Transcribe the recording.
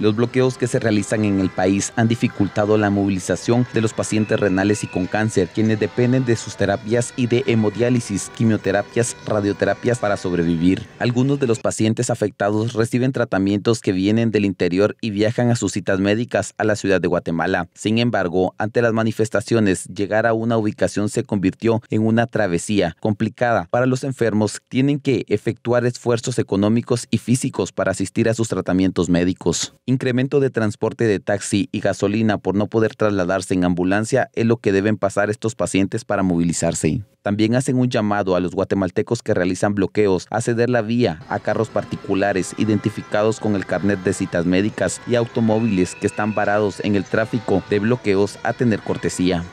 Los bloqueos que se realizan en el país han dificultado la movilización de los pacientes renales y con cáncer, quienes dependen de sus terapias y de hemodiálisis, quimioterapias, radioterapias para sobrevivir. Algunos de los pacientes afectados reciben tratamientos que vienen del interior y viajan a sus citas médicas a la ciudad de Guatemala. Sin embargo, ante las manifestaciones, llegar a una ubicación se convirtió en una travesía complicada para los enfermos. Tienen que efectuar esfuerzos económicos y físicos para asistir a sus tratamientos médicos incremento de transporte de taxi y gasolina por no poder trasladarse en ambulancia es lo que deben pasar estos pacientes para movilizarse. También hacen un llamado a los guatemaltecos que realizan bloqueos a ceder la vía a carros particulares identificados con el carnet de citas médicas y automóviles que están varados en el tráfico de bloqueos a tener cortesía.